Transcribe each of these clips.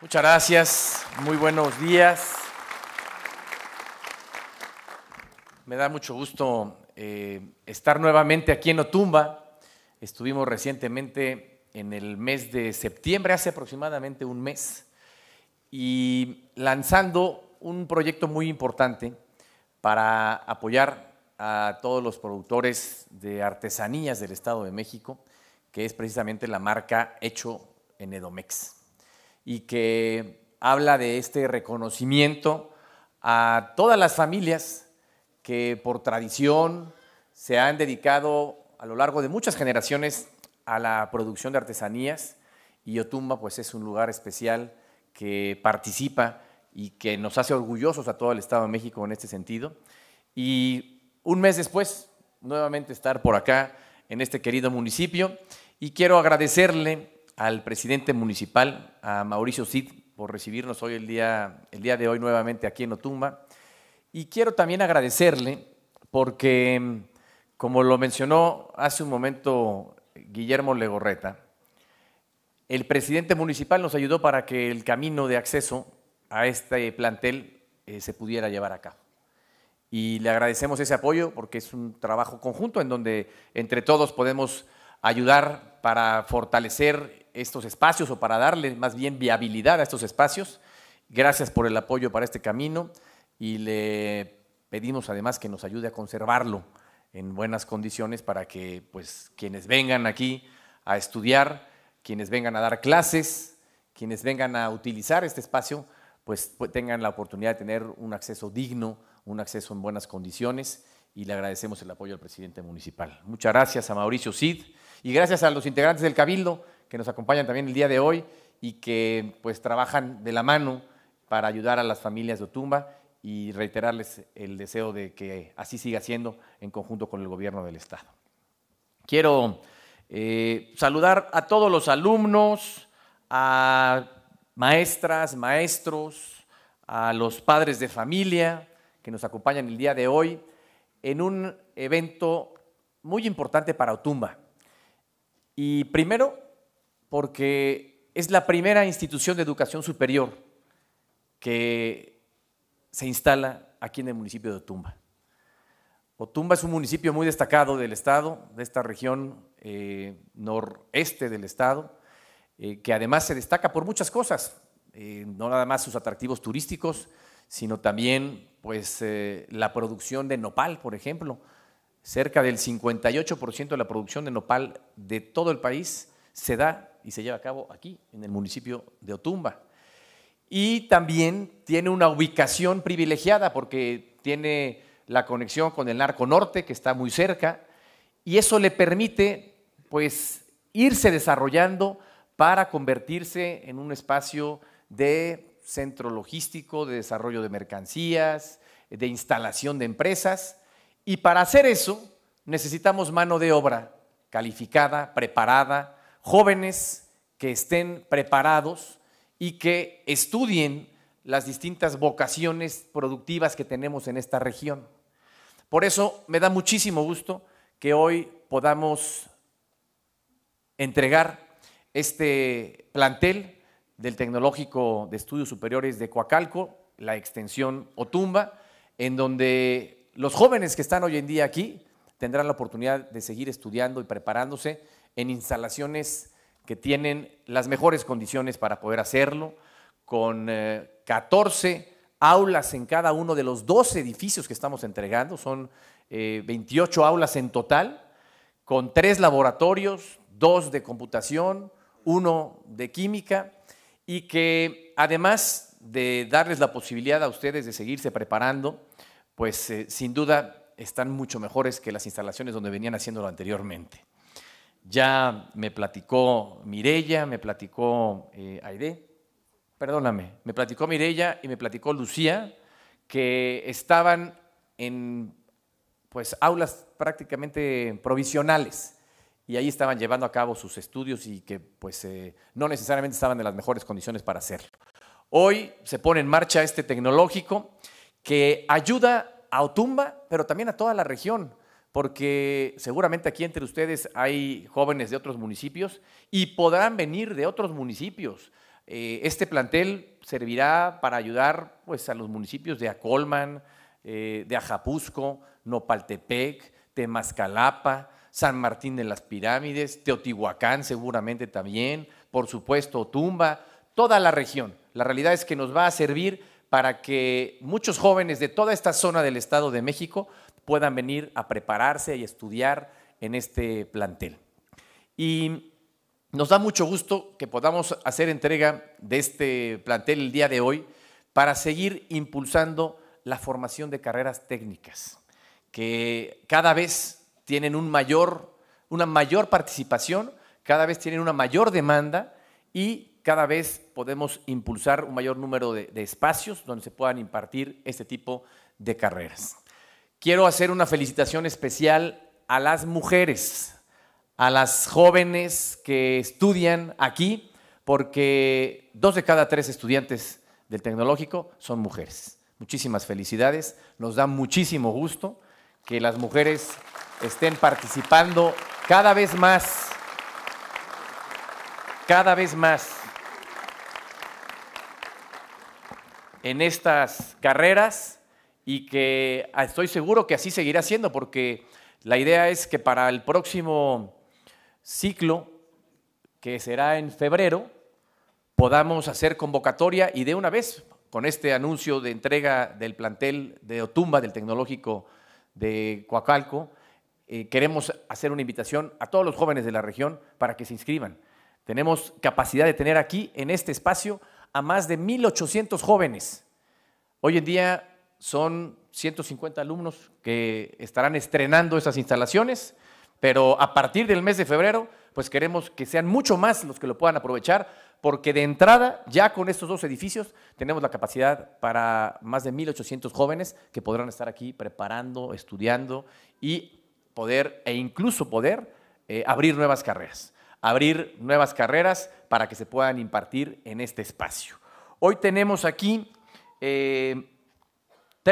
Muchas gracias, muy buenos días. Me da mucho gusto eh, estar nuevamente aquí en Otumba. Estuvimos recientemente en el mes de septiembre, hace aproximadamente un mes, y lanzando un proyecto muy importante para apoyar a todos los productores de artesanías del Estado de México, que es precisamente la marca Hecho en Edomex y que habla de este reconocimiento a todas las familias que por tradición se han dedicado a lo largo de muchas generaciones a la producción de artesanías y Otumba pues es un lugar especial que participa y que nos hace orgullosos a todo el Estado de México en este sentido. Y un mes después, nuevamente estar por acá en este querido municipio y quiero agradecerle al presidente municipal, a Mauricio Cid, por recibirnos hoy el día, el día de hoy nuevamente aquí en Otumba. Y quiero también agradecerle porque, como lo mencionó hace un momento Guillermo Legorreta, el presidente municipal nos ayudó para que el camino de acceso a este plantel eh, se pudiera llevar a cabo. Y le agradecemos ese apoyo porque es un trabajo conjunto en donde entre todos podemos ayudar para fortalecer estos espacios o para darle más bien viabilidad a estos espacios. Gracias por el apoyo para este camino y le pedimos además que nos ayude a conservarlo en buenas condiciones para que pues, quienes vengan aquí a estudiar, quienes vengan a dar clases, quienes vengan a utilizar este espacio, pues, pues tengan la oportunidad de tener un acceso digno, un acceso en buenas condiciones y le agradecemos el apoyo al presidente municipal. Muchas gracias a Mauricio Cid y gracias a los integrantes del Cabildo que nos acompañan también el día de hoy y que pues trabajan de la mano para ayudar a las familias de Otumba y reiterarles el deseo de que así siga siendo en conjunto con el gobierno del Estado. Quiero eh, saludar a todos los alumnos, a maestras, maestros, a los padres de familia que nos acompañan el día de hoy en un evento muy importante para Otumba. Y primero porque es la primera institución de educación superior que se instala aquí en el municipio de Otumba. Otumba es un municipio muy destacado del estado, de esta región eh, noreste del estado, eh, que además se destaca por muchas cosas, eh, no nada más sus atractivos turísticos, sino también pues, eh, la producción de nopal, por ejemplo. Cerca del 58% de la producción de nopal de todo el país se da y se lleva a cabo aquí, en el municipio de Otumba. Y también tiene una ubicación privilegiada porque tiene la conexión con el Narco Norte, que está muy cerca, y eso le permite pues irse desarrollando para convertirse en un espacio de centro logístico, de desarrollo de mercancías, de instalación de empresas. Y para hacer eso necesitamos mano de obra calificada, preparada, jóvenes que estén preparados y que estudien las distintas vocaciones productivas que tenemos en esta región. Por eso me da muchísimo gusto que hoy podamos entregar este plantel del Tecnológico de Estudios Superiores de Coacalco, la extensión Otumba, en donde los jóvenes que están hoy en día aquí tendrán la oportunidad de seguir estudiando y preparándose en instalaciones que tienen las mejores condiciones para poder hacerlo, con 14 eh, aulas en cada uno de los 12 edificios que estamos entregando, son 28 eh, aulas en total, con tres laboratorios, dos de computación, uno de química, y que además de darles la posibilidad a ustedes de seguirse preparando, pues eh, sin duda están mucho mejores que las instalaciones donde venían haciéndolo anteriormente. Ya me platicó Mirella, me platicó eh, Aide, perdóname, me platicó Mirella y me platicó Lucía que estaban en pues aulas prácticamente provisionales y ahí estaban llevando a cabo sus estudios y que pues eh, no necesariamente estaban en las mejores condiciones para hacerlo. Hoy se pone en marcha este tecnológico que ayuda a Otumba, pero también a toda la región porque seguramente aquí entre ustedes hay jóvenes de otros municipios y podrán venir de otros municipios. Eh, este plantel servirá para ayudar pues, a los municipios de Acolman, eh, de Ajapusco, Nopaltepec, Temazcalapa, San Martín de las Pirámides, Teotihuacán seguramente también, por supuesto Tumba, toda la región. La realidad es que nos va a servir para que muchos jóvenes de toda esta zona del Estado de México puedan venir a prepararse y estudiar en este plantel. Y nos da mucho gusto que podamos hacer entrega de este plantel el día de hoy para seguir impulsando la formación de carreras técnicas, que cada vez tienen una mayor participación, cada vez tienen una mayor demanda y cada vez podemos impulsar un mayor número de espacios donde se puedan impartir este tipo de carreras quiero hacer una felicitación especial a las mujeres, a las jóvenes que estudian aquí, porque dos de cada tres estudiantes del tecnológico son mujeres. Muchísimas felicidades, nos da muchísimo gusto que las mujeres estén participando cada vez más, cada vez más en estas carreras y que ah, estoy seguro que así seguirá siendo, porque la idea es que para el próximo ciclo, que será en febrero, podamos hacer convocatoria y de una vez, con este anuncio de entrega del plantel de Otumba, del tecnológico de Coacalco, eh, queremos hacer una invitación a todos los jóvenes de la región para que se inscriban. Tenemos capacidad de tener aquí, en este espacio, a más de 1.800 jóvenes. Hoy en día son 150 alumnos que estarán estrenando esas instalaciones, pero a partir del mes de febrero, pues queremos que sean mucho más los que lo puedan aprovechar, porque de entrada, ya con estos dos edificios, tenemos la capacidad para más de 1.800 jóvenes que podrán estar aquí preparando, estudiando y poder, e incluso poder, eh, abrir nuevas carreras, abrir nuevas carreras para que se puedan impartir en este espacio. Hoy tenemos aquí... Eh,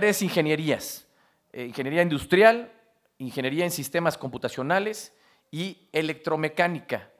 tres ingenierías, eh, ingeniería industrial, ingeniería en sistemas computacionales y electromecánica,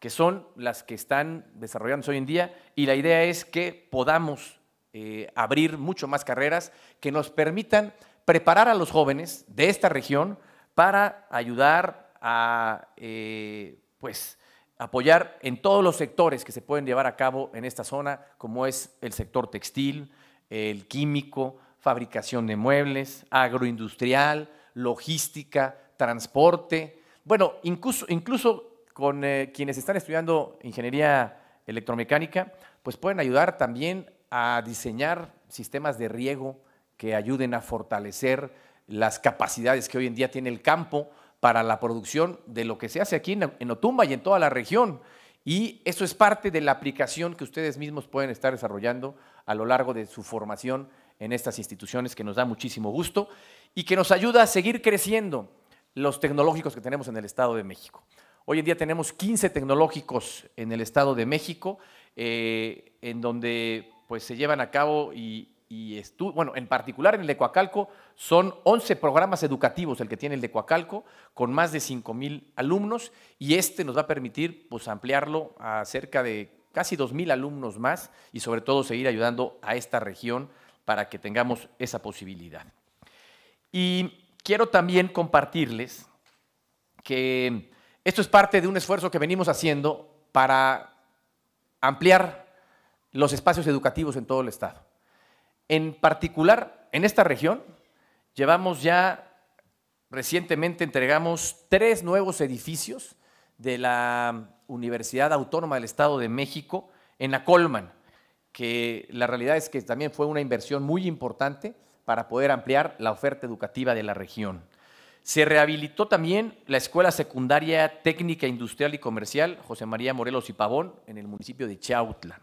que son las que están desarrollándose hoy en día, y la idea es que podamos eh, abrir mucho más carreras que nos permitan preparar a los jóvenes de esta región para ayudar a, eh, pues, apoyar en todos los sectores que se pueden llevar a cabo en esta zona, como es el sector textil, el químico, fabricación de muebles, agroindustrial, logística, transporte. Bueno, incluso, incluso con eh, quienes están estudiando ingeniería electromecánica, pues pueden ayudar también a diseñar sistemas de riego que ayuden a fortalecer las capacidades que hoy en día tiene el campo para la producción de lo que se hace aquí en, en Otumba y en toda la región. Y eso es parte de la aplicación que ustedes mismos pueden estar desarrollando a lo largo de su formación en estas instituciones que nos da muchísimo gusto y que nos ayuda a seguir creciendo los tecnológicos que tenemos en el Estado de México. Hoy en día tenemos 15 tecnológicos en el Estado de México, eh, en donde pues, se llevan a cabo y, bueno, en particular en el de son 11 programas educativos el que tiene el de Coacalco, con más de 5 mil alumnos, y este nos va a permitir pues, ampliarlo a cerca de casi 2.000 alumnos más y sobre todo seguir ayudando a esta región para que tengamos esa posibilidad. Y quiero también compartirles que esto es parte de un esfuerzo que venimos haciendo para ampliar los espacios educativos en todo el Estado. En particular, en esta región, llevamos ya, recientemente entregamos tres nuevos edificios de la Universidad Autónoma del Estado de México en la Colman que la realidad es que también fue una inversión muy importante para poder ampliar la oferta educativa de la región. Se rehabilitó también la Escuela Secundaria Técnica Industrial y Comercial José María Morelos y Pavón en el municipio de Chautla.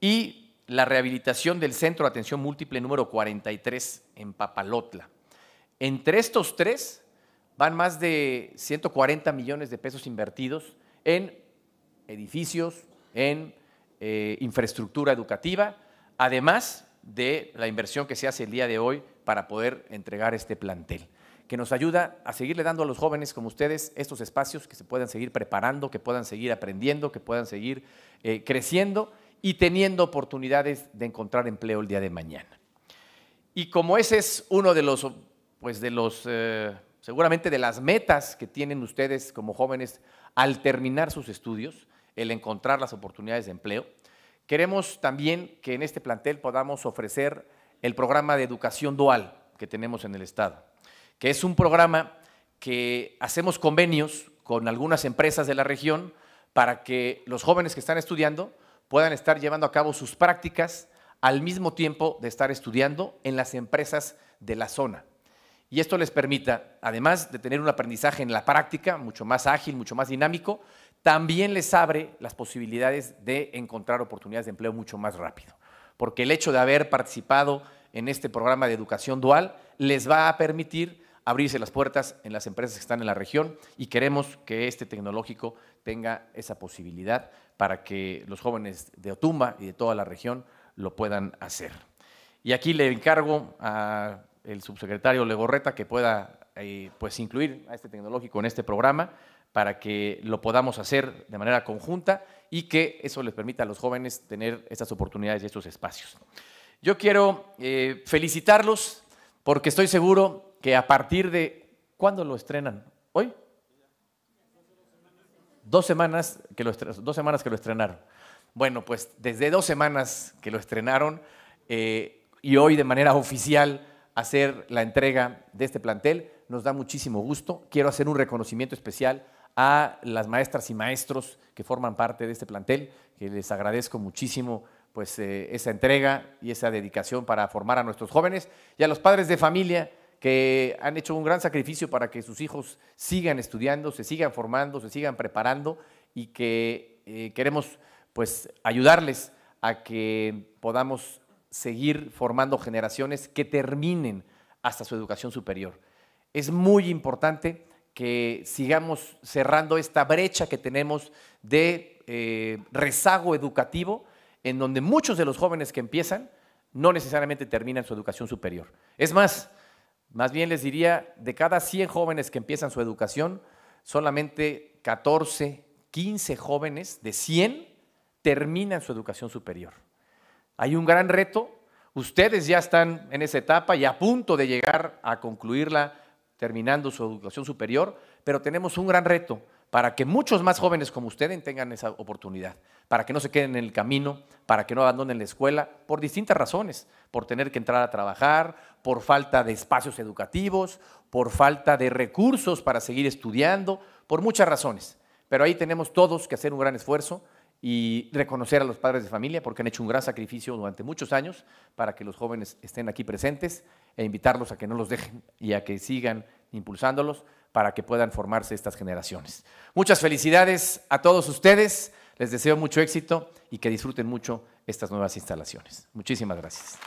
Y la rehabilitación del Centro de Atención Múltiple número 43 en Papalotla. Entre estos tres van más de 140 millones de pesos invertidos en edificios, en eh, infraestructura educativa, además de la inversión que se hace el día de hoy para poder entregar este plantel, que nos ayuda a seguirle dando a los jóvenes como ustedes estos espacios que se puedan seguir preparando, que puedan seguir aprendiendo, que puedan seguir eh, creciendo y teniendo oportunidades de encontrar empleo el día de mañana. Y como ese es uno de los, pues de los, eh, seguramente de las metas que tienen ustedes como jóvenes al terminar sus estudios, el encontrar las oportunidades de empleo. Queremos también que en este plantel podamos ofrecer el programa de educación dual que tenemos en el Estado, que es un programa que hacemos convenios con algunas empresas de la región para que los jóvenes que están estudiando puedan estar llevando a cabo sus prácticas al mismo tiempo de estar estudiando en las empresas de la zona. Y esto les permita, además de tener un aprendizaje en la práctica, mucho más ágil, mucho más dinámico, también les abre las posibilidades de encontrar oportunidades de empleo mucho más rápido, porque el hecho de haber participado en este programa de educación dual les va a permitir abrirse las puertas en las empresas que están en la región y queremos que este tecnológico tenga esa posibilidad para que los jóvenes de Otumba y de toda la región lo puedan hacer. Y aquí le encargo al subsecretario Legorreta que pueda eh, pues, incluir a este tecnológico en este programa para que lo podamos hacer de manera conjunta y que eso les permita a los jóvenes tener estas oportunidades y estos espacios. Yo quiero eh, felicitarlos porque estoy seguro que a partir de... ¿Cuándo lo estrenan? ¿Hoy? Dos semanas que lo, dos semanas que lo estrenaron. Bueno, pues desde dos semanas que lo estrenaron eh, y hoy de manera oficial hacer la entrega de este plantel nos da muchísimo gusto. Quiero hacer un reconocimiento especial a las maestras y maestros que forman parte de este plantel, que les agradezco muchísimo pues, eh, esa entrega y esa dedicación para formar a nuestros jóvenes y a los padres de familia que han hecho un gran sacrificio para que sus hijos sigan estudiando, se sigan formando, se sigan preparando y que eh, queremos pues ayudarles a que podamos seguir formando generaciones que terminen hasta su educación superior. Es muy importante que sigamos cerrando esta brecha que tenemos de eh, rezago educativo, en donde muchos de los jóvenes que empiezan no necesariamente terminan su educación superior. Es más, más bien les diría, de cada 100 jóvenes que empiezan su educación, solamente 14, 15 jóvenes de 100 terminan su educación superior. Hay un gran reto, ustedes ya están en esa etapa y a punto de llegar a concluirla terminando su educación superior, pero tenemos un gran reto para que muchos más jóvenes como ustedes tengan esa oportunidad, para que no se queden en el camino, para que no abandonen la escuela, por distintas razones, por tener que entrar a trabajar, por falta de espacios educativos, por falta de recursos para seguir estudiando, por muchas razones. Pero ahí tenemos todos que hacer un gran esfuerzo y reconocer a los padres de familia porque han hecho un gran sacrificio durante muchos años para que los jóvenes estén aquí presentes e invitarlos a que no los dejen y a que sigan impulsándolos para que puedan formarse estas generaciones. Muchas felicidades a todos ustedes, les deseo mucho éxito y que disfruten mucho estas nuevas instalaciones. Muchísimas gracias.